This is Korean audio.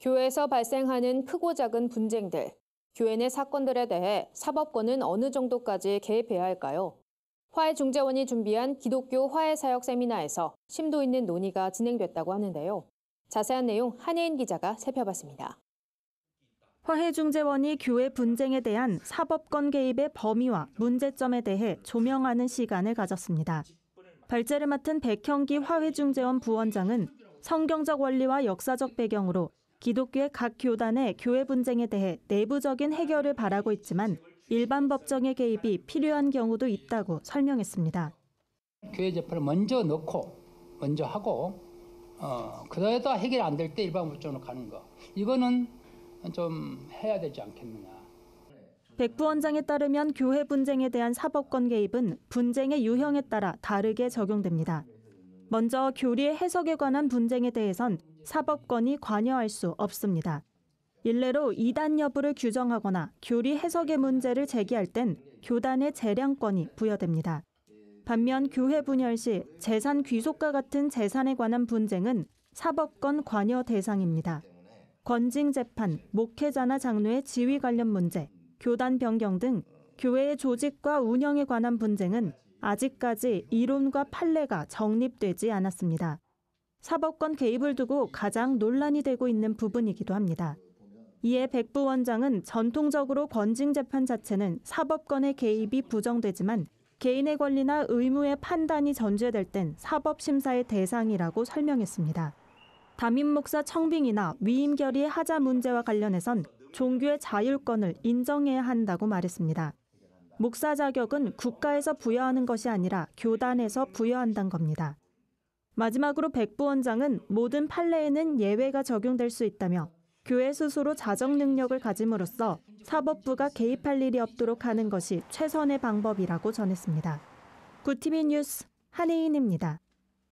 교회에서 발생하는 크고 작은 분쟁들, 교회 내 사건들에 대해 사법권은 어느 정도까지 개입해야 할까요? 화해중재원이 준비한 기독교 화해사역 세미나에서 심도 있는 논의가 진행됐다고 하는데요. 자세한 내용 한혜인 기자가 살펴봤습니다. 화해중재원이 교회 분쟁에 대한 사법권 개입의 범위와 문제점에 대해 조명하는 시간을 가졌습니다. 발제를 맡은 백형기 화해중재원 부원장은 성경적 원리와 역사적 배경으로 기독교의 각 교단의 교회 분쟁에 대해 내부적인 해결을 바라고 있지만 일반 법정의 개입이 필요한 경우도 있다고 설명했습니다. 교회 재판을 먼저 넣고 먼저 하고 어, 그러다 해결 안 될 때 일반 법정으로 가는 거 이거는 좀 해야 되지 않겠느냐. 백 부원장에 따르면 교회 분쟁에 대한 사법권 개입은 분쟁의 유형에 따라 다르게 적용됩니다. 먼저 교리의 해석에 관한 분쟁에 대해선 사법권이 관여할 수 없습니다. 일례로 이단 여부를 규정하거나 교리 해석의 문제를 제기할 땐 교단의 재량권이 부여됩니다. 반면 교회 분열 시 재산 귀속과 같은 재산에 관한 분쟁은 사법권 관여 대상입니다. 권징 재판, 목회자나 장로의 지위 관련 문제, 교단 변경 등 교회의 조직과 운영에 관한 분쟁은 아직까지 이론과 판례가 정립되지 않았습니다. 사법권 개입을 두고 가장 논란이 되고 있는 부분이기도 합니다. 이에 백부 원장은 전통적으로 권징 재판 자체는 사법권의 개입이 부정되지만 개인의 권리나 의무의 판단이 전제될 땐 사법심사의 대상이라고 설명했습니다. 담임 목사 청빙이나 위임 결의 하자 문제와 관련해선 종교의 자율권을 인정해야 한다고 말했습니다. 목사 자격은 국가에서 부여하는 것이 아니라 교단에서 부여한다는 겁니다. 마지막으로 백부 원장은 모든 판례에는 예외가 적용될 수 있다며 교회 스스로 자정 능력을 가짐으로써 사법부가 개입할 일이 없도록 하는 것이 최선의 방법이라고 전했습니다. 구티비 뉴스 한혜인입니다.